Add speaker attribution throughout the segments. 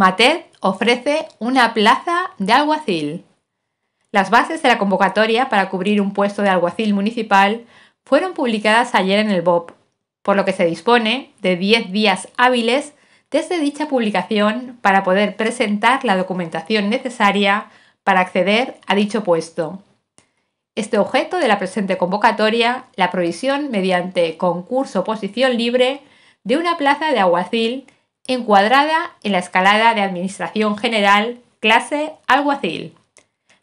Speaker 1: MATED ofrece una plaza de alguacil. Las bases de la convocatoria para cubrir un puesto de alguacil municipal fueron publicadas ayer en el BOP, por lo que se dispone de 10 días hábiles desde dicha publicación para poder presentar la documentación necesaria para acceder a dicho puesto. Este objeto de la presente convocatoria, la provisión mediante concurso Posición libre de una plaza de alguacil encuadrada en la escalada de Administración General, clase alguacil.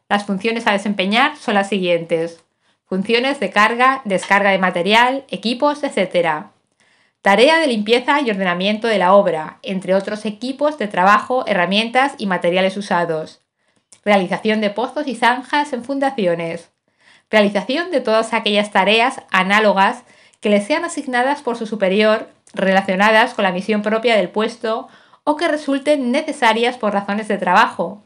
Speaker 1: Las funciones a desempeñar son las siguientes. Funciones de carga, descarga de material, equipos, etc. Tarea de limpieza y ordenamiento de la obra, entre otros equipos de trabajo, herramientas y materiales usados. Realización de pozos y zanjas en fundaciones. Realización de todas aquellas tareas análogas que le sean asignadas por su superior relacionadas con la misión propia del puesto o que resulten necesarias por razones de trabajo.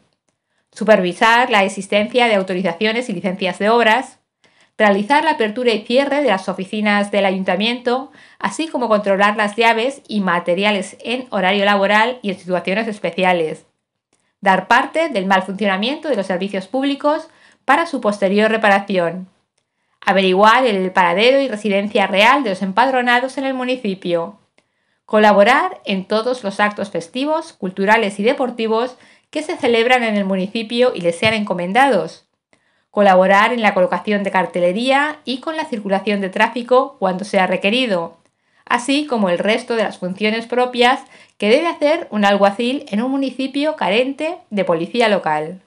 Speaker 1: Supervisar la existencia de autorizaciones y licencias de obras. Realizar la apertura y cierre de las oficinas del ayuntamiento, así como controlar las llaves y materiales en horario laboral y en situaciones especiales. Dar parte del mal funcionamiento de los servicios públicos para su posterior reparación. Averiguar el paradero y residencia real de los empadronados en el municipio Colaborar en todos los actos festivos, culturales y deportivos que se celebran en el municipio y les sean encomendados. Colaborar en la colocación de cartelería y con la circulación de tráfico cuando sea requerido, así como el resto de las funciones propias que debe hacer un alguacil en un municipio carente de policía local.